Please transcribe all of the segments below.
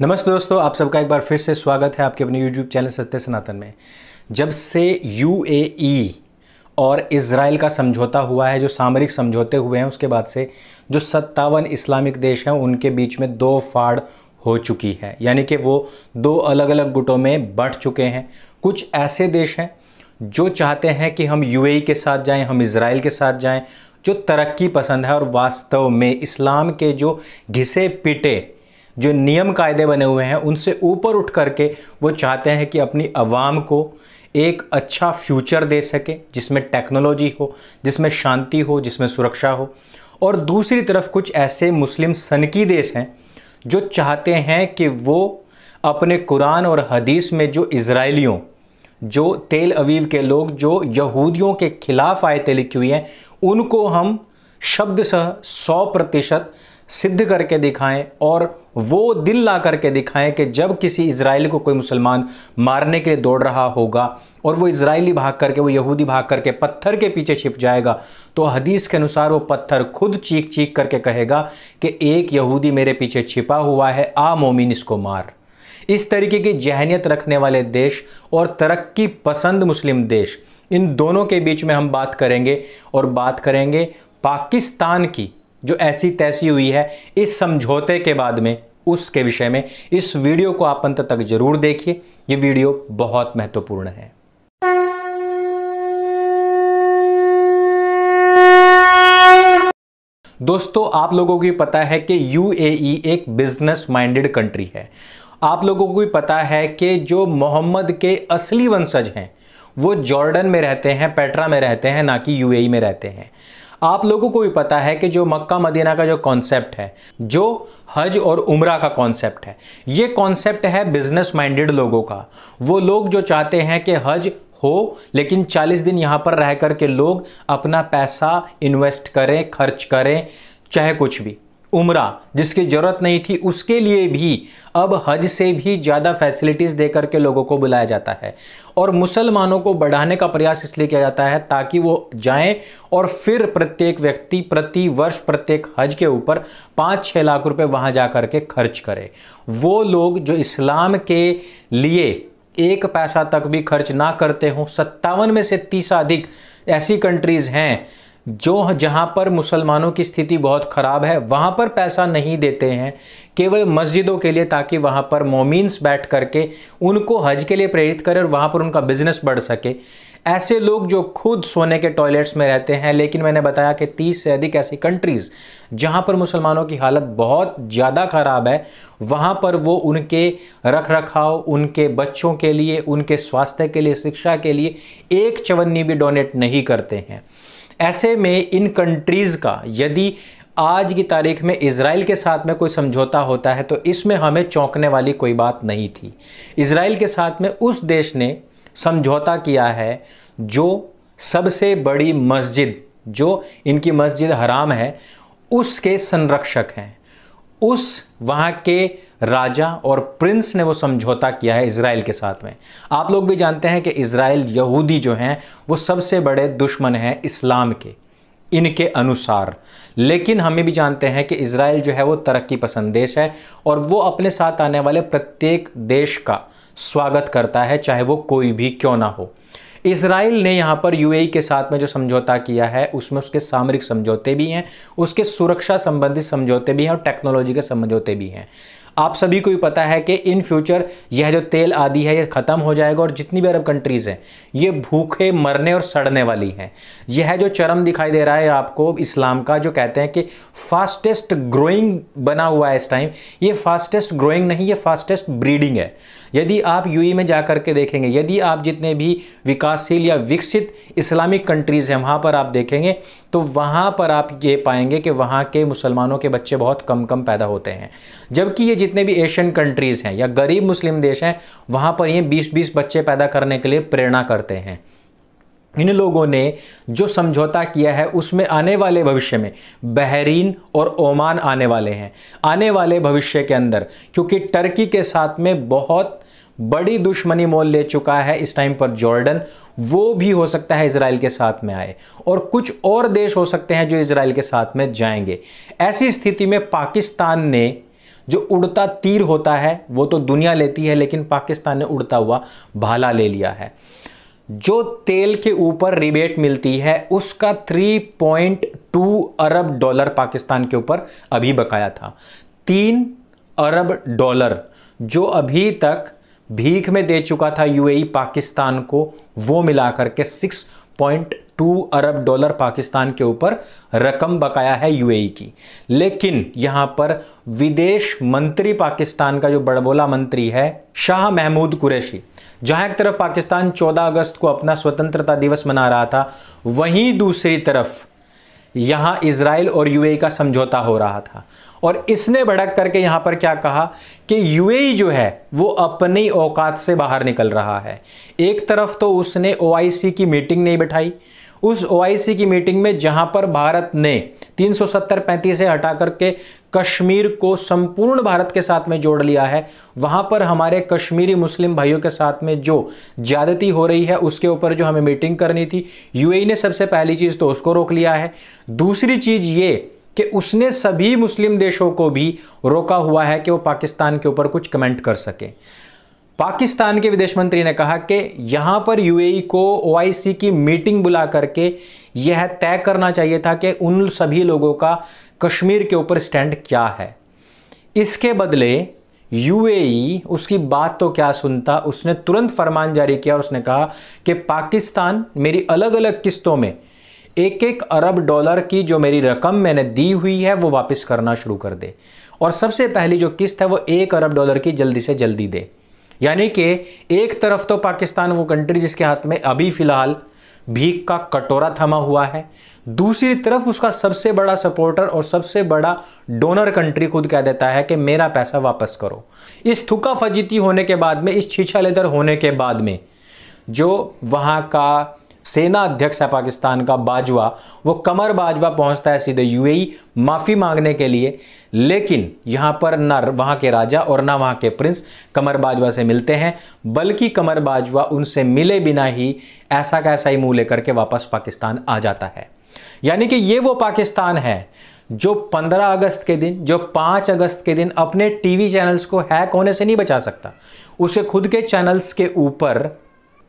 नमस्ते दोस्तों आप सबका एक बार फिर से स्वागत है आपके अपने यूट्यूब चैनल सत्य सनातन में जब से यूएई e और इसराइल का समझौता हुआ है जो सामरिक समझौते हुए हैं उसके बाद से जो सत्तावन इस्लामिक देश हैं उनके बीच में दो फाड़ हो चुकी है यानी कि वो दो अलग अलग गुटों में बंट चुके हैं कुछ ऐसे देश हैं जो चाहते हैं कि हम यू e के साथ जाएं हम इसराइल के साथ जाएं जो तरक्की पसंद है और वास्तव में इस्लाम के जो घिसे पिटे जो नियम कायदे बने हुए हैं उनसे ऊपर उठ करके वो चाहते हैं कि अपनी आवाम को एक अच्छा फ्यूचर दे सके जिसमें टेक्नोलॉजी हो जिसमें शांति हो जिसमें सुरक्षा हो और दूसरी तरफ कुछ ऐसे मुस्लिम सनकी देश हैं जो चाहते हैं कि वो अपने कुरान और हदीस में जो इसराइलियों जो तेल अवीव के लोग जो यहूदियों के खिलाफ आयतें लिखी हुई हैं उनको हम शब्द सह सौ प्रतिशत सिद्ध करके दिखाएं और वो दिल ला करके दिखाएं कि जब किसी इसराइल को कोई मुसलमान मारने के लिए दौड़ रहा होगा और वो इसराइली भाग करके वो यहूदी भाग करके पत्थर के पीछे छिप जाएगा तो हदीस के अनुसार वो पत्थर खुद चीख चीख करके कहेगा कि एक यहूदी मेरे पीछे छिपा हुआ है आ मोमिन इसको मार इस तरीके की जहनीत रखने वाले देश और तरक्की पसंद मुस्लिम देश इन दोनों के बीच में हम बात करेंगे और बात करेंगे पाकिस्तान की जो ऐसी तैसी हुई है इस समझौते के बाद में उसके विषय में इस वीडियो को आप अंत तक जरूर देखिए ये वीडियो बहुत महत्वपूर्ण है दोस्तों आप लोगों को पता है कि यूएई एक बिजनेस माइंडेड कंट्री है आप लोगों को भी पता है कि जो मोहम्मद के असली वंशज हैं वो जॉर्डन में रहते हैं पेट्रा में रहते हैं ना कि यूएई में रहते हैं आप लोगों को भी पता है कि जो मक्का मदीना का जो कॉन्सेप्ट है जो हज और उम्र का कॉन्सेप्ट है ये कॉन्सेप्ट है बिजनेस माइंडेड लोगों का वो लोग जो चाहते हैं कि हज हो लेकिन 40 दिन यहाँ पर रह कर के लोग अपना पैसा इन्वेस्ट करें खर्च करें चाहे कुछ भी उमरा जिसकी ज़रूरत नहीं थी उसके लिए भी अब हज से भी ज़्यादा फैसिलिटीज़ दे करके लोगों को बुलाया जाता है और मुसलमानों को बढ़ाने का प्रयास इसलिए किया जाता है ताकि वो जाएं और फिर प्रत्येक व्यक्ति प्रति वर्ष प्रत्येक हज के ऊपर पाँच छः लाख रुपए वहाँ जा कर के खर्च करें वो लोग जो इस्लाम के लिए एक पैसा तक भी खर्च ना करते हों सत्तावन में से तीस अधिक ऐसी कंट्रीज़ हैं जो जहाँ पर मुसलमानों की स्थिति बहुत ख़राब है वहाँ पर पैसा नहीं देते हैं केवल मस्जिदों के लिए ताकि वहाँ पर मोमिनस बैठ करके उनको हज के लिए प्रेरित करें और वहाँ पर उनका बिजनेस बढ़ सके ऐसे लोग जो खुद सोने के टॉयलेट्स में रहते हैं लेकिन मैंने बताया कि तीस से अधिक ऐसी कंट्रीज़ जहाँ पर मुसलमानों की हालत बहुत ज़्यादा ख़राब है वहाँ पर वो उनके रख रखाव उनके बच्चों के लिए उनके स्वास्थ्य के लिए शिक्षा के लिए एक चवन्नी भी डोनेट नहीं करते हैं ऐसे में इन कंट्रीज़ का यदि आज की तारीख में इसराइल के साथ में कोई समझौता होता है तो इसमें हमें चौंकने वाली कोई बात नहीं थी इसराइल के साथ में उस देश ने समझौता किया है जो सबसे बड़ी मस्जिद जो इनकी मस्जिद हराम है उसके संरक्षक हैं उस वहां के राजा और प्रिंस ने वो समझौता किया है इसराइल के साथ में आप लोग भी जानते हैं कि इसराइल यहूदी जो हैं वो सबसे बड़े दुश्मन हैं इस्लाम के इनके अनुसार लेकिन हमें भी जानते हैं कि इसराइल जो है वो तरक्की पसंद देश है और वो अपने साथ आने वाले प्रत्येक देश का स्वागत करता है चाहे वो कोई भी क्यों ना हो इसराइल ने यहाँ पर यू के साथ में जो समझौता किया है उसमें उसके सामरिक समझौते भी हैं उसके सुरक्षा संबंधित समझौते भी हैं और टेक्नोलॉजी के समझौते भी हैं आप सभी को ही पता है कि इन फ्यूचर यह जो तेल आदि है यह ख़त्म हो जाएगा और जितनी भी अरब कंट्रीज़ हैं ये भूखे मरने और सड़ने वाली हैं यह जो चरम दिखाई दे रहा है आपको इस्लाम का जो कहते हैं कि फास्टेस्ट ग्रोइंग बना हुआ है इस टाइम ये फास्टेस्ट ग्रोइंग नहीं ये फास्टेस्ट ब्रीडिंग है यदि आप यू e में जा करके देखेंगे यदि आप जितने भी विकासशील या विकसित इस्लामिक कंट्रीज़ हैं वहाँ पर आप देखेंगे तो वहाँ पर आप ये पाएंगे कि वहाँ के मुसलमानों के बच्चे बहुत कम कम पैदा होते हैं जबकि ये जितने भी एशियन कंट्रीज़ हैं या गरीब मुस्लिम देश हैं वहाँ पर ये बीस बीस बच्चे पैदा करने के लिए प्रेरणा करते हैं इन लोगों ने जो समझौता किया है उसमें आने वाले भविष्य में बहरीन और ओमान आने वाले हैं आने वाले भविष्य के अंदर क्योंकि टर्की के साथ में बहुत बड़ी दुश्मनी मोल ले चुका है इस टाइम पर जॉर्डन वो भी हो सकता है इसराइल के साथ में आए और कुछ और देश हो सकते हैं जो इसराइल के साथ में जाएंगे ऐसी स्थिति में पाकिस्तान ने जो उड़ता तीर होता है वो तो दुनिया लेती है लेकिन पाकिस्तान ने उड़ता हुआ भाला ले लिया है जो तेल के ऊपर रिबेट मिलती है उसका 3.2 अरब डॉलर पाकिस्तान के ऊपर अभी बकाया था तीन अरब डॉलर जो अभी तक भीख में दे चुका था यूएई पाकिस्तान को वो मिला करके सिक्स पॉइंट टू अरब डॉलर पाकिस्तान के ऊपर रकम बकाया है यूएई की लेकिन यहां पर विदेश मंत्री पाकिस्तान का जो बड़बोला मंत्री है शाह महमूद कुरैशी जहां एक तरफ पाकिस्तान 14 अगस्त को अपना स्वतंत्रता दिवस मना रहा था वहीं दूसरी तरफ यहां इसराइल और यूएई का समझौता हो रहा था और इसने भड़क करके यहां पर क्या कहा कि यूएई जो है वो अपनी औकात से बाहर निकल रहा है एक तरफ तो उसने ओआईसी की मीटिंग नहीं बिठाई उस ओआईसी की मीटिंग में जहां पर भारत ने 370 पैंतीस से हटा करके कश्मीर को संपूर्ण भारत के साथ में जोड़ लिया है वहां पर हमारे कश्मीरी मुस्लिम भाइयों के साथ में जो ज्यादती हो रही है उसके ऊपर जो हमें मीटिंग करनी थी यूएई ने सबसे पहली चीज़ तो उसको रोक लिया है दूसरी चीज़ ये कि उसने सभी मुस्लिम देशों को भी रोका हुआ है कि वो पाकिस्तान के ऊपर कुछ कमेंट कर सके पाकिस्तान के विदेश मंत्री ने कहा कि यहाँ पर यूएई e को ओआईसी की मीटिंग बुला करके यह तय करना चाहिए था कि उन सभी लोगों का कश्मीर के ऊपर स्टैंड क्या है इसके बदले यूएई e उसकी बात तो क्या सुनता उसने तुरंत फरमान जारी किया और उसने कहा कि पाकिस्तान मेरी अलग अलग किस्तों में एक एक अरब डॉलर की जो मेरी रकम मैंने दी हुई है वो वापस करना शुरू कर दे और सबसे पहली जो किस्त है वो एक अरब डॉलर की जल्दी से जल्दी दे यानी कि एक तरफ तो पाकिस्तान वो कंट्री जिसके हाथ में अभी फ़िलहाल भीख का कटोरा थमा हुआ है दूसरी तरफ उसका सबसे बड़ा सपोर्टर और सबसे बड़ा डोनर कंट्री खुद कह देता है कि मेरा पैसा वापस करो इस थुका फजीती होने के बाद में इस छीछा लेदर होने के बाद में जो वहाँ का सेना अध्यक्ष है पाकिस्तान का बाजवा वो कमर बाजवा पहुंचता है सीधे यूएई माफ़ी मांगने के लिए लेकिन यहां पर न वहां के राजा और ना वहां के प्रिंस कमर बाजवा से मिलते हैं बल्कि कमर बाजवा उनसे मिले बिना ही ऐसा का ऐसा ही मुंह लेकर के वापस पाकिस्तान आ जाता है यानी कि ये वो पाकिस्तान है जो 15 अगस्त के दिन जो 5 अगस्त के दिन अपने टीवी चैनल्स को हैक होने से नहीं बचा सकता उसे खुद के चैनल्स के ऊपर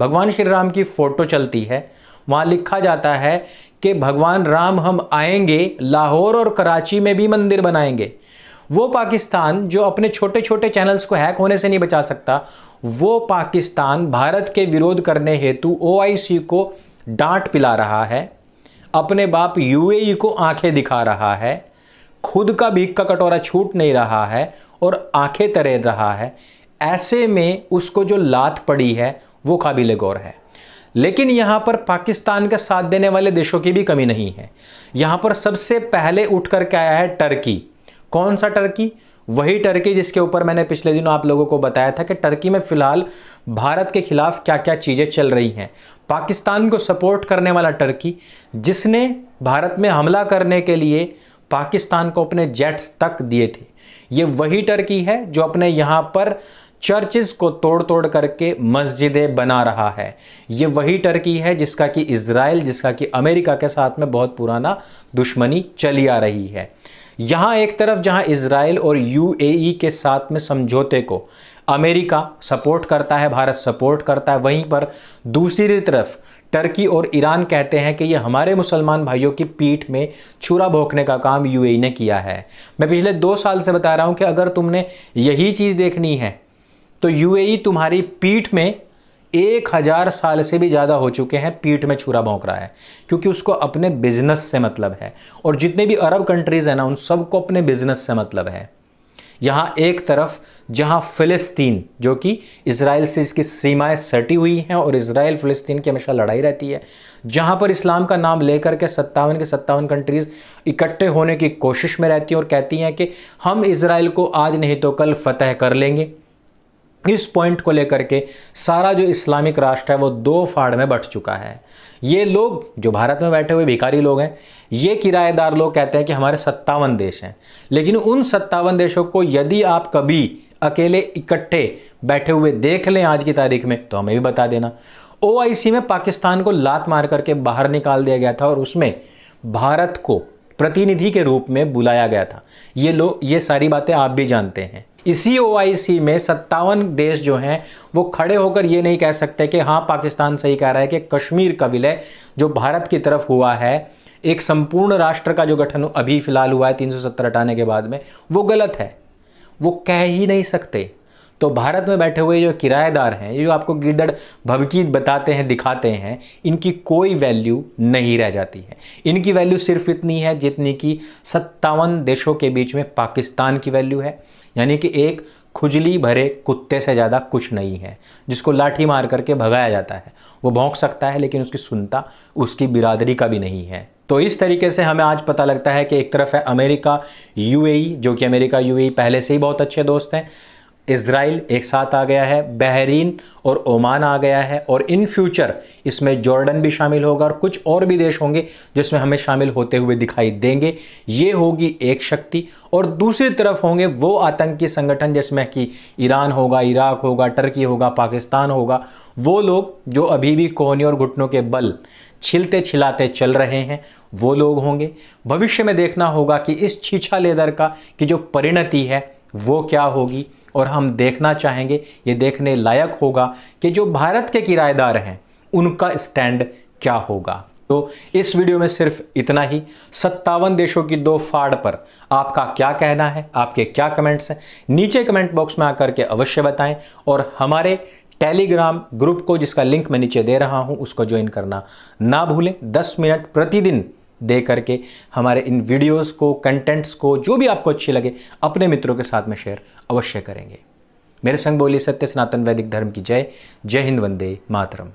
भगवान श्री राम की फ़ोटो चलती है वहाँ लिखा जाता है कि भगवान राम हम आएंगे लाहौर और कराची में भी मंदिर बनाएंगे वो पाकिस्तान जो अपने छोटे छोटे चैनल्स को हैक होने से नहीं बचा सकता वो पाकिस्तान भारत के विरोध करने हेतु ओआईसी को डांट पिला रहा है अपने बाप यूएई e को आंखें दिखा रहा है खुद का भीख का कटोरा छूट नहीं रहा है और आंखें तरेर रहा है ऐसे में उसको जो लात पड़ी है वो काबिल गौर है लेकिन यहाँ पर पाकिस्तान का साथ देने वाले देशों की भी कमी नहीं है यहाँ पर सबसे पहले उठ करके आया है टर्की कौन सा टर्की वही टर्की जिसके ऊपर मैंने पिछले दिनों आप लोगों को बताया था कि टर्की में फ़िलहाल भारत के खिलाफ क्या क्या चीज़ें चल रही हैं पाकिस्तान को सपोर्ट करने वाला टर्की जिसने भारत में हमला करने के लिए पाकिस्तान को अपने जेट्स तक दिए थे ये वही टर्की है जो अपने यहाँ पर चर्चेस को तोड़ तोड़ करके मस्जिदें बना रहा है ये वही टर्की है जिसका कि इसराइल जिसका कि अमेरिका के साथ में बहुत पुराना दुश्मनी चली आ रही है यहाँ एक तरफ जहाँ इसराइल और यूएई के साथ में समझौते को अमेरिका सपोर्ट करता है भारत सपोर्ट करता है वहीं पर दूसरी तरफ टर्की और ईरान कहते हैं कि ये हमारे मुसलमान भाइयों की पीठ में छुरा भोंकने का काम यूएई ने किया है मैं पिछले दो साल से बता रहा हूँ कि अगर तुमने यही चीज़ देखनी है तो यूएई e तुम्हारी पीठ में एक हज़ार साल से भी ज़्यादा हो चुके हैं पीठ में छुरा भोंक रहा है क्योंकि उसको अपने बिजनेस से मतलब है और जितने भी अरब कंट्रीज़ हैं ना उन सबको अपने बिजनेस से मतलब है यहाँ एक तरफ जहाँ फ़िलिस्तीन जो कि इसराइल से इसकी सीमाएं सटी हुई हैं और इसराइल फ़िलिस्तीन की हमेशा लड़ाई रहती है जहाँ पर इस्लाम का नाम लेकर के सत्तावन के सत्तावन कंट्रीज़ इकट्ठे होने की कोशिश में रहती हैं और कहती हैं कि हम इसराइल को आज नहीं तो कल फतेह कर लेंगे इस पॉइंट को लेकर के सारा जो इस्लामिक राष्ट्र है वो दो फाड़ में बट चुका है ये लोग जो भारत में बैठे हुए भिखारी लोग हैं ये किराएदार लोग कहते हैं कि हमारे सत्तावन देश हैं लेकिन उन सत्तावन देशों को यदि आप कभी अकेले इकट्ठे बैठे हुए देख लें आज की तारीख में तो हमें भी बता देना ओ में पाकिस्तान को लात मार करके बाहर निकाल दिया गया था और उसमें भारत को प्रतिनिधि के रूप में बुलाया गया था ये लोग ये सारी बातें आप भी जानते हैं इसी ओ में सत्तावन देश जो हैं वो खड़े होकर ये नहीं कह सकते कि हाँ पाकिस्तान सही कह रहा है कि कश्मीर का विलय जो भारत की तरफ हुआ है एक संपूर्ण राष्ट्र का जो गठन अभी फिलहाल हुआ है 370 हटाने के बाद में वो गलत है वो कह ही नहीं सकते तो भारत में बैठे हुए जो किराएदार हैं ये जो आपको गिरदड़ भबकी बताते हैं दिखाते हैं इनकी कोई वैल्यू नहीं रह जाती है इनकी वैल्यू सिर्फ इतनी है जितनी कि सत्तावन देशों के बीच में पाकिस्तान की वैल्यू है यानी कि एक खुजली भरे कुत्ते से ज़्यादा कुछ नहीं है जिसको लाठी मार करके भगाया जाता है वो भौंक सकता है लेकिन उसकी सुनता उसकी बिरादरी का भी नहीं है तो इस तरीके से हमें आज पता लगता है कि एक तरफ है अमेरिका यूएई जो कि अमेरिका यूएई पहले से ही बहुत अच्छे दोस्त हैं इसराइल एक साथ आ गया है बहरीन और ओमान आ गया है और इन फ्यूचर इसमें जॉर्डन भी शामिल होगा और कुछ और भी देश होंगे जिसमें हमें शामिल होते हुए दिखाई देंगे ये होगी एक शक्ति और दूसरी तरफ होंगे वो आतंकी संगठन जिसमें कि ईरान होगा इराक होगा टर्की होगा पाकिस्तान होगा वो लोग जो अभी भी कोहनी और घुटनों के बल छिलते छिलाते चल रहे हैं वो लोग होंगे भविष्य में देखना होगा कि इस छीछा लेदर का की जो परिणति है वो क्या होगी और हम देखना चाहेंगे ये देखने लायक होगा कि जो भारत के किराएदार हैं उनका स्टैंड क्या होगा तो इस वीडियो में सिर्फ इतना ही सत्तावन देशों की दो फाड़ पर आपका क्या कहना है आपके क्या कमेंट्स हैं नीचे कमेंट बॉक्स में आकर के अवश्य बताएं और हमारे टेलीग्राम ग्रुप को जिसका लिंक मैं नीचे दे रहा हूं उसको ज्वाइन करना ना भूलें 10 मिनट प्रतिदिन दे करके हमारे इन वीडियोस को कंटेंट्स को जो भी आपको अच्छे लगे अपने मित्रों के साथ में शेयर अवश्य करेंगे मेरे संग बोलिए सत्य सनातन वैदिक धर्म की जय जय हिंद वंदे मातरम